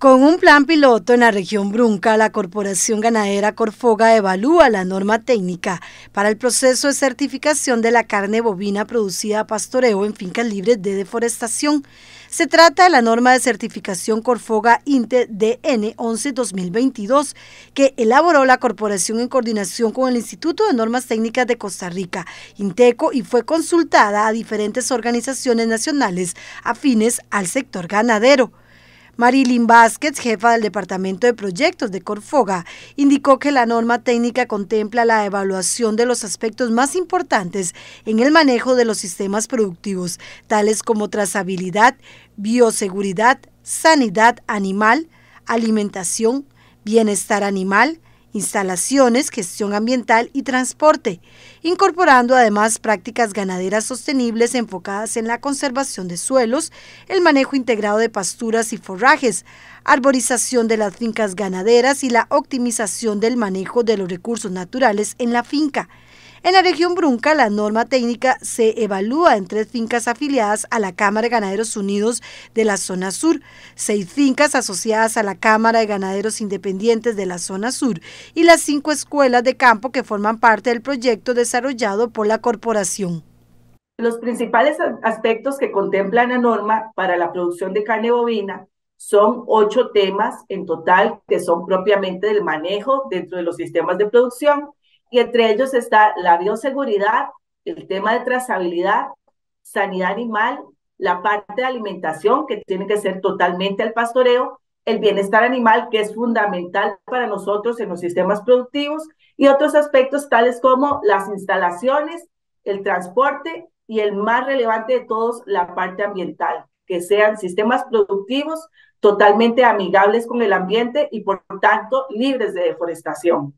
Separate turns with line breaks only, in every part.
Con un plan piloto en la región Brunca, la Corporación Ganadera Corfoga evalúa la norma técnica para el proceso de certificación de la carne bovina producida a pastoreo en fincas libres de deforestación. Se trata de la norma de certificación Corfoga INTE DN 11-2022 que elaboró la corporación en coordinación con el Instituto de Normas Técnicas de Costa Rica, INTECO, y fue consultada a diferentes organizaciones nacionales afines al sector ganadero. Marilyn Vázquez, jefa del Departamento de Proyectos de Corfoga, indicó que la norma técnica contempla la evaluación de los aspectos más importantes en el manejo de los sistemas productivos, tales como trazabilidad, bioseguridad, sanidad animal, alimentación, bienestar animal, instalaciones, gestión ambiental y transporte, incorporando además prácticas ganaderas sostenibles enfocadas en la conservación de suelos, el manejo integrado de pasturas y forrajes, arborización de las fincas ganaderas y la optimización del manejo de los recursos naturales en la finca. En la región Brunca, la norma técnica se evalúa en tres fincas afiliadas a la Cámara de Ganaderos Unidos de la zona sur, seis fincas asociadas a la Cámara de Ganaderos Independientes de la zona sur y las cinco escuelas de campo que forman parte del proyecto desarrollado por la corporación. Los principales
aspectos que contempla la norma para la producción de carne bovina son ocho temas en total que son propiamente del manejo dentro de los sistemas de producción y entre ellos está la bioseguridad, el tema de trazabilidad, sanidad animal, la parte de alimentación, que tiene que ser totalmente al pastoreo, el bienestar animal, que es fundamental para nosotros en los sistemas productivos, y otros aspectos tales como las instalaciones, el transporte y el más relevante de todos, la parte ambiental, que sean sistemas productivos totalmente
amigables con el ambiente y
por tanto
libres de deforestación.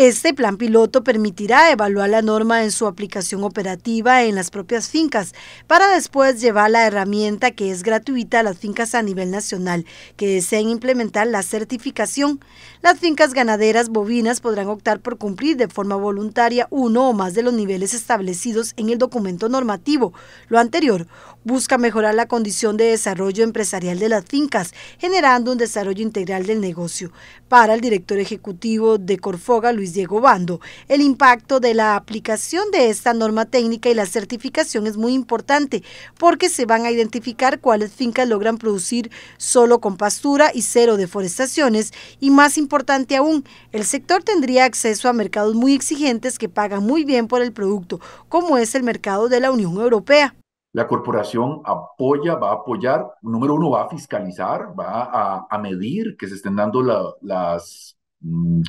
Este plan piloto permitirá evaluar la norma en su aplicación operativa en las propias fincas para después llevar la herramienta que es gratuita a las fincas a nivel nacional que deseen implementar la certificación. Las fincas ganaderas bovinas podrán optar por cumplir de forma voluntaria uno o más de los niveles establecidos en el documento normativo. Lo anterior busca mejorar la condición de desarrollo empresarial de las fincas, generando un desarrollo integral del negocio. Para el director ejecutivo de Corfoga, Luis Diego Bando. El impacto de la aplicación de esta norma técnica y la certificación es muy importante porque se van a identificar cuáles fincas logran producir solo con pastura y cero deforestaciones y más importante aún, el sector tendría acceso a mercados muy exigentes que pagan muy bien por el producto, como es el mercado de la Unión Europea.
La corporación apoya, va a apoyar, número uno, va a fiscalizar, va a, medir que se estén dando las mm,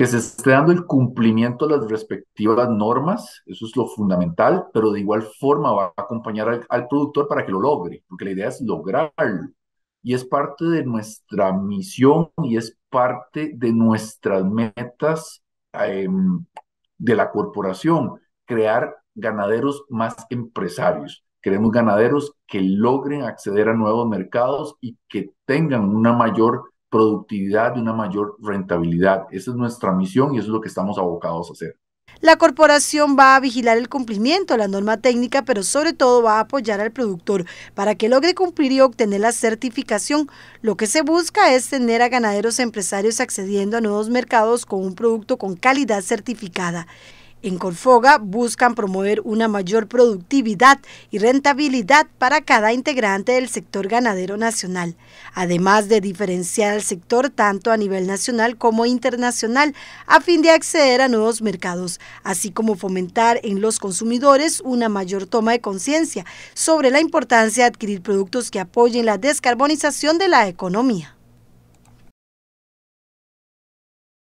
que se esté dando el cumplimiento a las respectivas normas, eso es lo fundamental, pero de igual forma va a acompañar al, productor para que lo logre, porque la idea es lograrlo. Y es parte de nuestra misión y es parte de nuestras metas em, de la corporación, crear ganaderos más empresarios. Queremos ganaderos que logren acceder a nuevos mercados y que tengan una mayor productividad, de una mayor rentabilidad. Esa es nuestra misión y eso es lo que estamos abocados a hacer.
La corporación va a vigilar el cumplimiento de la norma técnica, pero sobre todo va a apoyar al productor para que logre cumplir y obtener la certificación. Lo que se busca es tener a ganaderos empresarios accediendo a nuevos mercados con un producto con calidad certificada. En Corfoga buscan promover una mayor productividad y rentabilidad para cada integrante del sector ganadero nacional, además de diferenciar al sector tanto a nivel nacional como internacional a fin de acceder a nuevos mercados, así como fomentar en los consumidores una mayor toma de conciencia sobre la importancia de adquirir productos que apoyen la descarbonización de la economía.